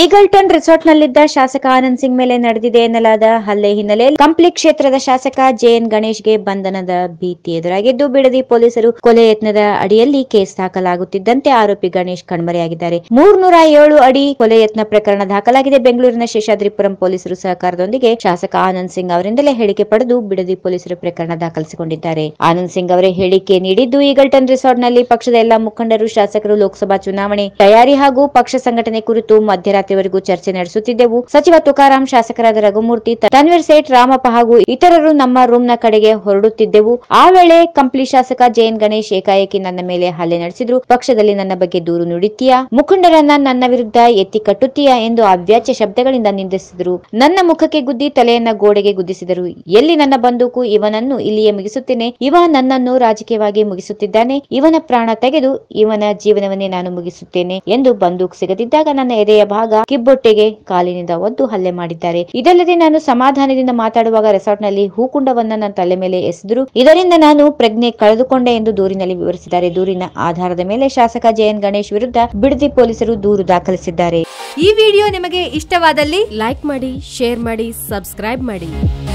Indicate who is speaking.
Speaker 1: Eagleton resort ನಲ್ಲಿದ್ದ ಶಾಸಕ ಆನಂದ್ ಸಿಂಗ್ ಮೇಲೆ ನಡೆದಿದೆ ಎನ್ನಲಾದ ಹಲ್ಲೆ ಹಿನ್ನೆಲೆಯಲ್ಲಿ ಕಂಪ್ಲಿ ಕ್ಷೇತ್ರದ ಶಾಸಕ ಜೆಎನ್ ಗಣೇಶ್ಗೆ ಬಂಧನದ ಭೀತಿ ಎದುರಾಗಿದ್ದು ಬಿಡದಿ ಪೊಲೀಸರು ಕೊಲೆ ಯತ್ನದ ಅಡಿಯಲ್ಲಿ ಕೇಸ್ ದಾಖಲಾಗುತ್ತಿದ್ದಂತೆ ಆರೋಪಿ ಗಣೇಶ್ ಕಣ್ಮರೆಯಾಗಿದ್ದಾರೆ ಮೂರ್ನೂರ ಏಳು ಅಡಿ ಕೊಲೆ ಯತ್ನ ಪ್ರಕರಣ ದಾಖಲಾಗಿದೆ ಬೆಂಗಳೂರಿನ ಶೇಷಾದ್ರಿಪುರಂ ಪೊಲೀಸರು ಸಹಕಾರದೊಂದಿಗೆ ಶಾಸಕ ಆನಂದ್ ಸಿಂಗ್ ಅವರಿಂದಲೇ ಹೇಳಿಕೆ ಪಡೆದು ಬಿಡದಿ ಪೊಲೀಸರು ಪ್ರಕರಣ ದಾಖಲಿಸಿಕೊಂಡಿದ್ದಾರೆ ಆನಂದ್ ಸಿಂಗ್ ಅವರೇ ಹೇಳಿಕೆ ನೀಡಿದ್ದು ಈಗಲ್ಟನ್ ರಿಸಾರ್ಟ್ನಲ್ಲಿ ಪಕ್ಷದ ಎಲ್ಲಾ ಮುಖಂಡರು ಶಾಸಕರು ಲೋಕಸಭಾ ಚುನಾವಣೆ ತಯಾರಿ ಹಾಗೂ ಪಕ್ಷ ಸಂಘಟನೆ ಕುರಿತು ಮಧ್ಯರಾತ್ರಿ ವರೆಗೂ ಚರ್ಚೆ ನಡೆಸುತ್ತಿದ್ದೆವು ಸಚಿವ ತುಕಾರಾಂ ಶಾಸಕರಾದ ರಘುಮೂರ್ತಿ ತನ್ವೀರ್ ಸೇಠ್ ರಾಮಪ್ಪ ಹಾಗೂ ಇತರರು ನಮ್ಮ ರೂಮ್ನ ಕಡೆಗೆ ಹೊರಡುತ್ತಿದ್ದೆವು ಆ ವೇಳೆ ಕಂಪ್ಲಿ ಶಾಸಕ ಜಯನ್ ಗಣೇಶ್ ಏಕಾಏಕಿ ನನ್ನ ಮೇಲೆ ಹಲ್ಲೆ ನಡೆಸಿದ್ರು ಪಕ್ಷದಲ್ಲಿ ನನ್ನ ಬಗ್ಗೆ ದೂರು ನೀಡುತ್ತೀಯಾ ಮುಖಂಡರನ್ನ ನನ್ನ ವಿರುದ್ಧ ಎತ್ತಿ ಕಟ್ಟುತ್ತೀಯ ಎಂದು ಅವ್ಯಾಚ್ಯ ಶಬ್ದಗಳಿಂದ ನಿಂದಿಸಿದರು ನನ್ನ ಮುಖಕ್ಕೆ ಗುದ್ದಿ ತಲೆಯನ್ನ ಗೋಡೆಗೆ ಗುದ್ದಿಸಿದರು ಎಲ್ಲಿ ನನ್ನ ಬಂದೂಕು ಇವನನ್ನು ಇಲ್ಲಿಯೇ ಮುಗಿಸುತ್ತೇನೆ ಇವ ನನ್ನನ್ನು ರಾಜಕೀಯವಾಗಿ ಮುಗಿಸುತ್ತಿದ್ದಾನೆ ಇವನ ಪ್ರಾಣ ತೆಗೆದು ಇವನ ಜೀವನವನ್ನೇ ನಾನು ಮುಗಿಸುತ್ತೇನೆ ಎಂದು ಬಂದೂಕು ಸಿಗದಿದ್ದಾಗ ನನ್ನ ಎದೆಯ ಭಾಗ ಕಿಬ್ಬೊಟ್ಟೆಗೆ ಕಾಲಿನಿಂದ ಒದ್ದು ಹಲ್ಲೆ ಮಾಡಿದ್ದಾರೆ ಇದಲ್ಲದೆ ನಾನು ಸಮಾಧಾನದಿಂದ ಮಾತಾಡುವಾಗ ರೆಸಾರ್ಟ್ ನಲ್ಲಿ ಹೂಕುಂಡವನ್ನ ನನ್ನ ತಲೆ ಮೇಲೆ ಎಸೆದರು ಇದರಿಂದ ನಾನು ಪ್ರಜ್ಞೆ ಕಳೆದುಕೊಂಡೆ ಎಂದು ದೂರಿನಲ್ಲಿ ವಿವರಿಸಿದ್ದಾರೆ ದೂರಿನ ಆಧಾರದ ಮೇಲೆ ಶಾಸಕ ಜಯನ್ ಗಣೇಶ್ ವಿರುದ್ಧ ಬಿಡದಿ ಪೊಲೀಸರು ದೂರು ದಾಖಲಿಸಿದ್ದಾರೆ ಈ ವಿಡಿಯೋ ನಿಮಗೆ ಇಷ್ಟವಾದಲ್ಲಿ ಲೈಕ್ ಮಾಡಿ ಶೇರ್ ಮಾಡಿ ಸಬ್ಸ್ಕ್ರೈಬ್ ಮಾಡಿ